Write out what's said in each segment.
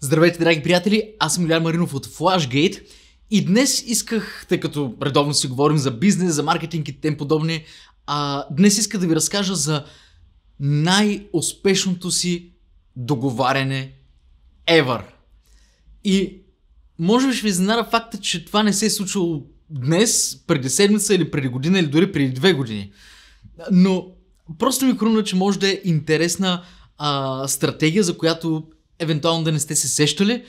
Здравейте, драги приятели! Аз съм Илян Маринов от Flashgate и днес исках, тъй като редовно си говорим за бизнес, за маркетинг и тем подобни, а, днес иска да ви разкажа за най-успешното си договаряне ever. И може би ще ви изненада факта, че това не се е случило днес, преди седмица или преди година или дори преди две години. Но просто ми хрумна, че може да е интересна а, стратегия, за която евентуално да не сте се сещали.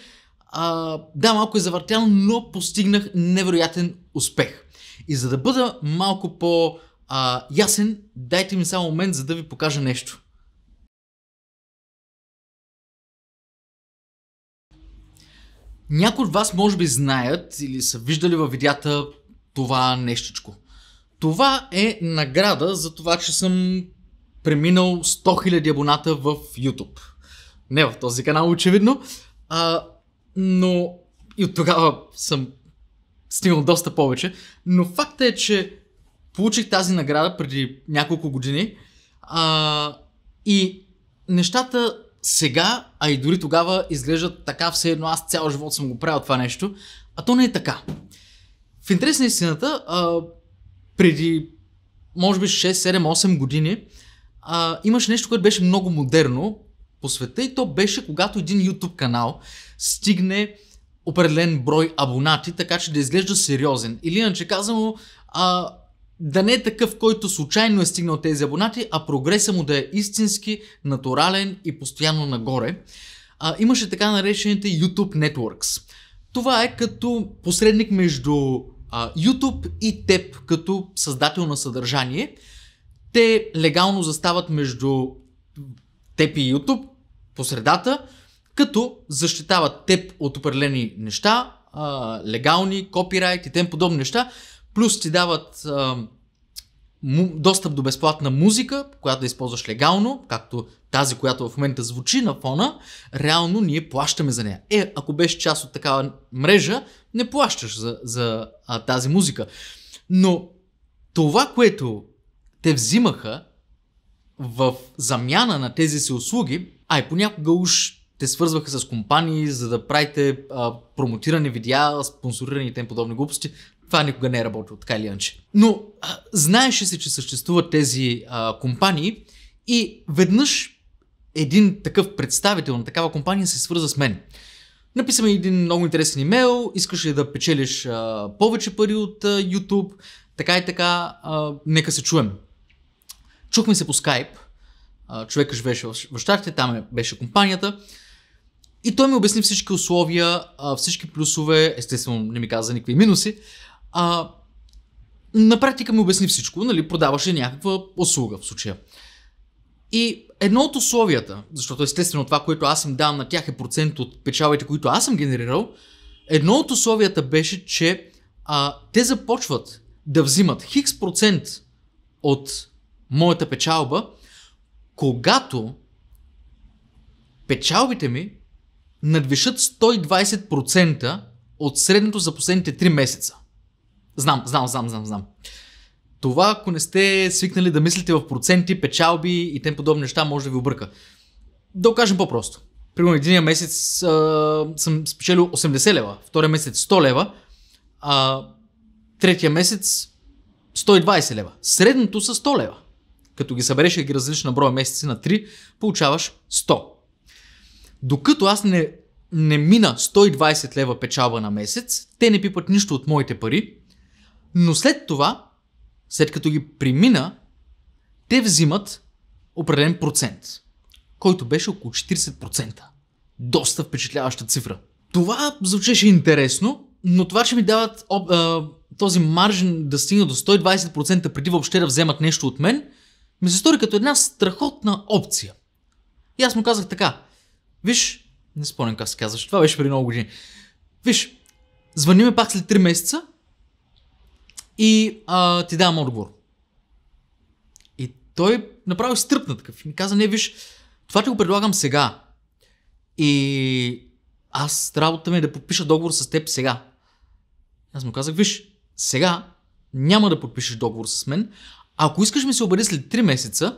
А, да, малко е завъртял, но постигнах невероятен успех. И за да бъда малко по-ясен, дайте ми само момент, за да ви покажа нещо. Някои от вас може би знаят или са виждали във видеята това нещичко. Това е награда за това, че съм преминал 100 000 абоната в YouTube не в този канал, очевидно. А, но и от тогава съм стигнал доста повече. Но факта е, че получих тази награда преди няколко години а, и нещата сега, а и дори тогава изглеждат така все едно аз цял живот съм го правил това нещо, а то не е така. В интерес на истината, а, преди може би 6, 7, 8 години а, имаше нещо, което беше много модерно по света и то беше когато един YouTube канал стигне определен брой абонати, така че да изглежда сериозен. Или иначе казано, а, да не е такъв, който случайно е стигнал тези абонати, а прогреса му да е истински, натурален и постоянно нагоре. А, имаше така наречените YouTube Networks. Това е като посредник между а, YouTube и теб като създател на съдържание. Те легално застават между теб и YouTube по средата, като защитават теб от определени неща, а, легални, копирайт и тем подобни неща, плюс ти дават а, му, достъп до безплатна музика, която да използваш легално, както тази, която в момента звучи на фона, реално ние плащаме за нея. Е, ако беше част от такава мрежа, не плащаш за, за а, тази музика. Но това, което те взимаха в замяна на тези си услуги, а и понякога уж те свързваха с компании, за да правите а, промотирани видеа, спонсорирани и тем подобни глупости. Това никога не е работило, така или иначе. Но а, знаеше се, че съществуват тези а, компании и веднъж един такъв представител на такава компания се свърза с мен. Написа ми един много интересен имейл, искаше да печелиш а, повече пари от а, YouTube, така и така, а, нека се чуем. Чухме се по скайп. човекът живеше в щатите, там е, беше компанията. И той ми обясни всички условия, всички плюсове, естествено не ми каза никакви минуси. А, на практика ми обясни всичко, нали, продаваше някаква услуга в случая. И едно от условията, защото естествено това, което аз им давам на тях е процент от печалите, които аз съм генерирал, едно от условията беше, че а, те започват да взимат хикс процент от моята печалба, когато печалбите ми надвишат 120% от средното за последните 3 месеца. Знам, знам, знам, знам, знам. Това, ако не сте свикнали да мислите в проценти, печалби и тем подобни неща, може да ви обърка. Да го кажем по-просто. Примерно един месец а, съм спечелил 80 лева, втория месец 100 лева, а третия месец 120 лева. Средното са 100 лева. Като ги събереш и ги разлиш на броя месеци на 3, получаваш 100. Докато аз не, не мина 120 лева печалба на месец, те не пипат нищо от моите пари, но след това, след като ги премина, те взимат определен процент, който беше около 40%. Доста впечатляваща цифра. Това звучеше интересно, но това, че ми дават този маржин да стигна до 120% преди въобще да вземат нещо от мен, ми се стори като една страхотна опция. И аз му казах така, виж, не спомням как се казваш, това беше преди много години. Виж, звъни ме пак след 3 месеца и а, ти давам отговор. И той направи стръпна такъв и ми каза, не, виж, това ти го предлагам сега. И аз работа ми е да подпиша договор с теб сега. Аз му казах, виж, сега няма да подпишеш договор с мен, ако искаш ми се обади след 3 месеца,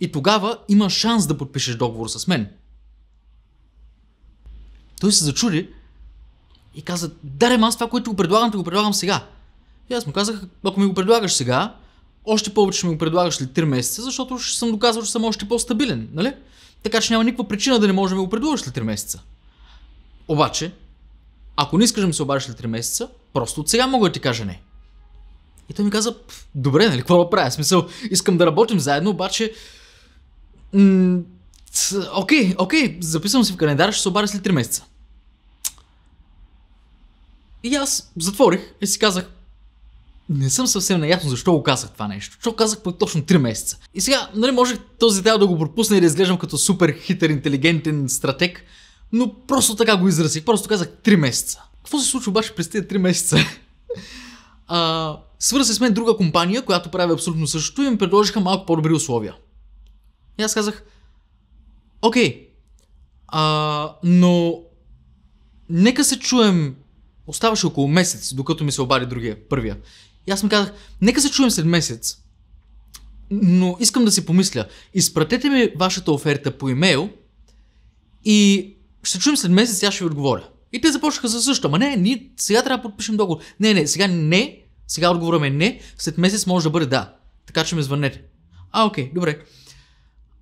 и тогава има шанс да подпишеш договор с мен. Той се зачуди и каза, дарем аз това, което го предлагам, ти го предлагам сега. И аз му казах, ако ми го предлагаш сега, още повече ще ми го предлагаш след 3 месеца, защото ще съм доказал, че съм още по-стабилен, нали? Така че няма никаква причина да не може да ми го предлагаш след 3 месеца. Обаче, ако не искаш да ми се обадиш след 3 месеца, просто от сега мога да ти кажа не. И той ми каза, добре, нали, какво да правя? Смисъл, искам да работим заедно, обаче... Окей, м- окей, okay, okay, записвам си в календар, ще се обаря след 3 месеца. И аз затворих и си казах, не съм съвсем наясно защо го казах това нещо. Защо казах по точно 3 месеца. И сега, нали, можех този детайл да го пропусна и да изглеждам като супер хитър, интелигентен стратег, но просто така го изразих. Просто казах 3 месеца. Какво се случва обаче през тези 3 месеца? а, свърза се с мен друга компания, която прави абсолютно същото и ми предложиха малко по-добри условия. И аз казах, окей, а, но нека се чуем, оставаше около месец, докато ми се обади другия, първия. И аз му казах, нека се чуем след месец, но искам да си помисля. Изпратете ми вашата оферта по имейл и ще чуем след месец аз ще ви отговоря. И те започнаха за също. Ама не, ние сега трябва да подпишем договор. Не, не, сега не. Сега отговорът е не. След месец може да бъде да. Така че ми звънете. А, окей, добре.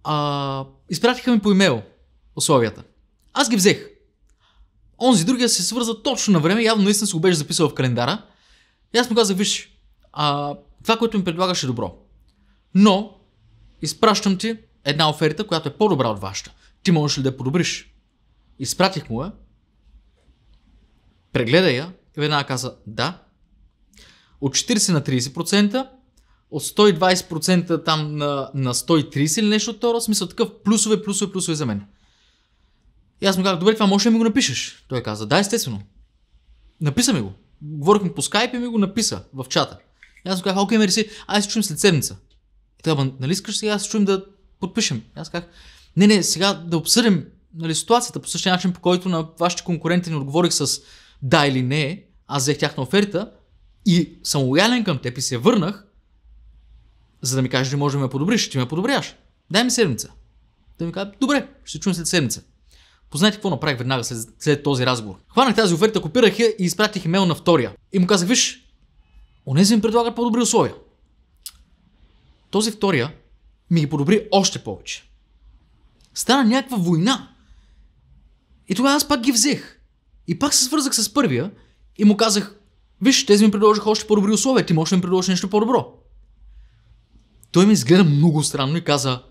А, изпратиха ми по имейл условията. Аз ги взех. Онзи другия се свърза точно на време, явно наистина се го беше записал в календара. И аз му казах, виж, а, това, което ми предлагаш е добро. Но, изпращам ти една оферта, която е по-добра от вашата. Ти можеш ли да я подобриш? Изпратих му я, Прегледа я и веднага каза да. От 40 на 30%, от 120% там на, на 130 или нещо от това, смисъл такъв плюсове, плюсове, плюсове за мен. И аз му казах, добре, това може ли ми го напишеш? Той каза, да, естествено. Написа ми го. Говорихме по скайп и ми го написа в чата. И аз му казах, окей, мерси, аз се чуем след седмица. И той, нали искаш сега, се чуем да подпишем. И аз казах, не, не, сега да обсъдим нали, ситуацията по същия начин, по който на вашите конкуренти не отговорих с да или не, аз взех тяхна оферта и съм лоялен към теб и се върнах, за да ми кажеш, че може да ме подобриш, ти ме подобряваш. Дай ми седмица. Да ми кажа, добре, ще се чуем след седмица. Познайте какво направих веднага след, след този разговор. Хванах тази оферта, копирах я и изпратих имейл на втория. И му казах, виж, онези ми предлагат по-добри условия. Този втория ми ги подобри още повече. Стана някаква война. И тогава аз пак ги взех. И пак се свързах с първия и му казах, виж, тези ми предложиха още по-добри условия, ти можеш да ми предложиш нещо по-добро. Той ми изгледа много странно и каза,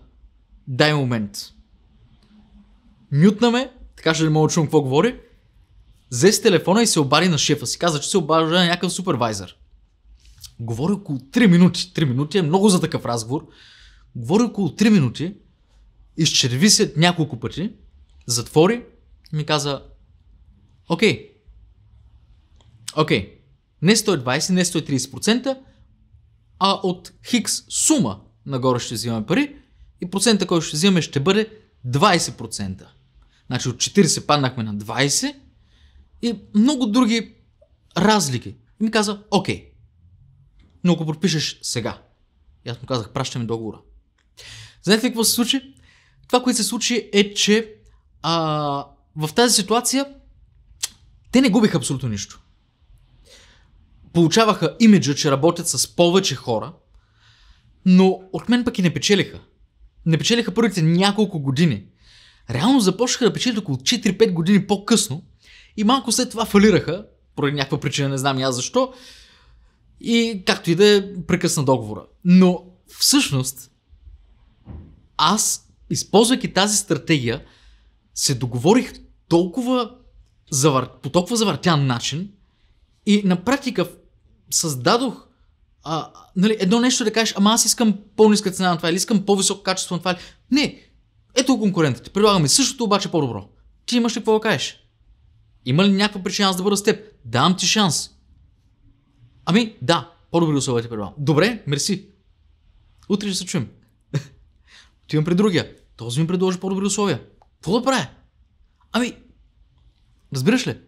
дай момент. Мютна ме, така ще не мога да чувам какво говори. Взе с телефона и се обади на шефа си. Каза, че се обажда на някакъв супервайзър. Говори около 3 минути. 3 минути е много за такъв разговор. Говори около 3 минути. Изчерви се няколко пъти. Затвори. Ми каза, Окей. Окей. Не 120, не 130%, а от хикс сума нагоре ще взимаме пари и процента, който ще взимаме, ще бъде 20%. Значи от 40 паднахме на 20 и много други разлики. И ми каза, окей, но ако подпишеш сега. И аз му казах, пращаме договора. Знаете ли какво се случи? Това, което се случи е, че а, в тази ситуация те не губиха абсолютно нищо. Получаваха имиджа, че работят с повече хора, но от мен пък и не печелиха. Не печелиха първите няколко години. Реално започнаха да печелят около 4-5 години по-късно и малко след това фалираха, поради някаква причина, не знам и аз защо, и както и да е, прекъсна договора. Но всъщност, аз, използвайки тази стратегия, се договорих толкова завър... по толкова завъртян начин и на практика създадох а, нали, едно нещо да кажеш, ама аз искам по-ниска цена на това или искам по-високо качество на това. Не, ето конкурентите. Предлагаме същото, обаче по-добро. Ти имаш ли какво да кажеш? Има ли някаква причина аз да бъда с теб? Давам ти шанс. Ами, да, по-добри условия ти предлагам. Добре, мерси. Утре ще се чуем. Отивам при другия. Този ми предложи по-добри условия. Какво да правя? Ами, Разбираш ли?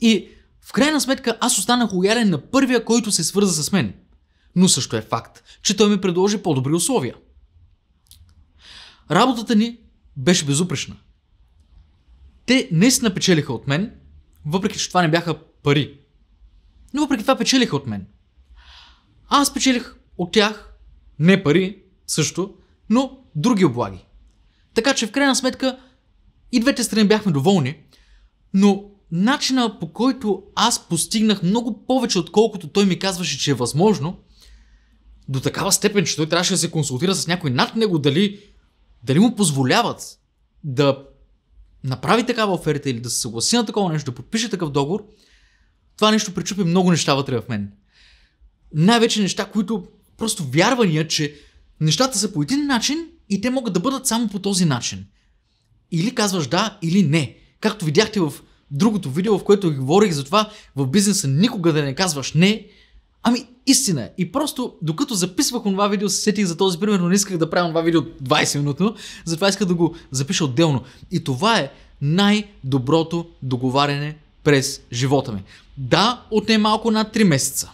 И в крайна сметка аз останах лоялен на първия, който се свърза с мен. Но също е факт, че той ми предложи по-добри условия. Работата ни беше безупречна. Те не се напечелиха от мен, въпреки че това не бяха пари. Но въпреки това печелиха от мен. Аз печелих от тях не пари също, но други облаги. Така че в крайна сметка и двете страни бяхме доволни, но начина по който аз постигнах много повече, отколкото той ми казваше, че е възможно, до такава степен, че той трябваше да се консултира с някой над него, дали, дали му позволяват да направи такава оферта или да се съгласи на такова нещо, да подпише такъв договор, това нещо пречупи много неща вътре в мен. Най-вече неща, които просто вярвания, че нещата са по един начин и те могат да бъдат само по този начин. Или казваш да, или не. Както видяхте в другото видео, в което говорих за това, в бизнеса никога да не казваш не. Ами, истина е. И просто, докато записвах това видео, се сетих за този пример, но не исках да правя това видео 20 минутно, затова исках да го запиша отделно. И това е най-доброто договаряне през живота ми. Да, отне малко над 3 месеца.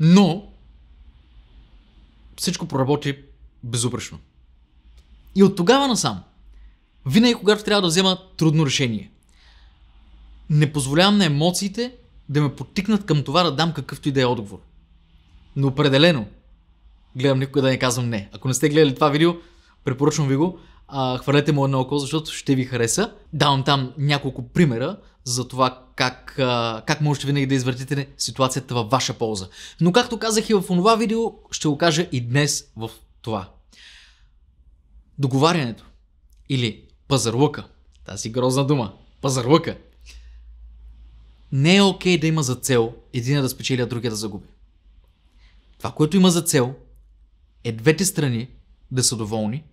Но всичко проработи безупречно. И от тогава насам – винаги когато трябва да взема трудно решение. Не позволявам на емоциите да ме потикнат към това да дам какъвто и да е отговор. Но определено, гледам никога да не казвам не. Ако не сте гледали това видео, препоръчвам ви го. А, хвърлете му едно око, защото ще ви хареса. Давам там няколко примера за това как, а, как можете винаги да извъртите ситуацията във ваша полза. Но както казах и в това видео, ще го кажа и днес в това. Договарянето или пазарлъка. Тази грозна дума. Пазарлъка. Не е окей да има за цел един да спечели, а другия да загуби. Това, което има за цел, е двете страни да са доволни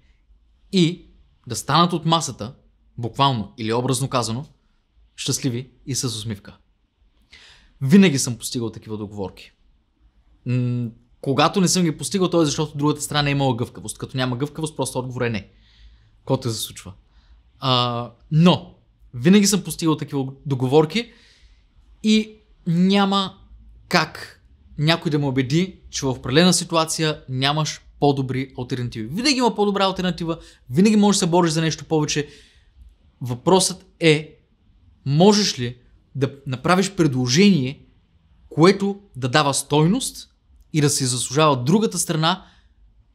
и да станат от масата, буквално или образно казано, щастливи и с усмивка. Винаги съм постигал такива договорки. когато не съм ги постигал, то е защото другата страна е имала гъвкавост. Като няма гъвкавост, просто отговор е не. Кото се случва. А, но, винаги съм постигал такива договорки и няма как някой да ме убеди, че в определена ситуация нямаш по-добри альтернативи. Винаги има по-добра альтернатива, винаги можеш да се бориш за нещо повече. Въпросът е, можеш ли да направиш предложение, което да дава стойност и да се заслужава другата страна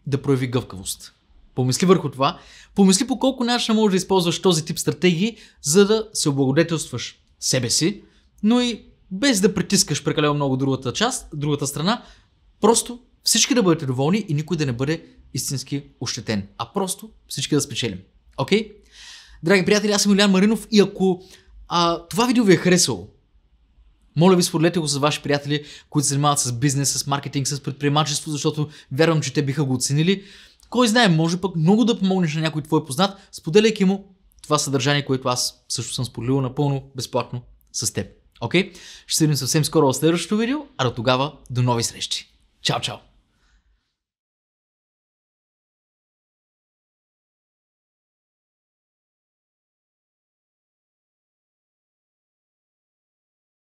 да прояви гъвкавост. Помисли върху това. Помисли по колко начина можеш да използваш този тип стратегии, за да се облагодетелстваш себе си, но и без да притискаш прекалено много другата част, другата страна, просто всички да бъдете доволни и никой да не бъде истински ощетен, а просто всички да спечелим. Окей? Okay? Драги приятели, аз съм Илян Маринов и ако а, това видео ви е харесало, моля ви, споделете го с ваши приятели, които се занимават с бизнес, с маркетинг, с предприемачество, защото вярвам, че те биха го оценили. Кой знае, може пък много да помогнеш на някой твой познат, споделяйки му това съдържание, което аз също съм споделил напълно безплатно с теб. Окей? Okay? Ще се видим съвсем скоро в следващото видео, а до тогава до нови срещи. Чао, чао!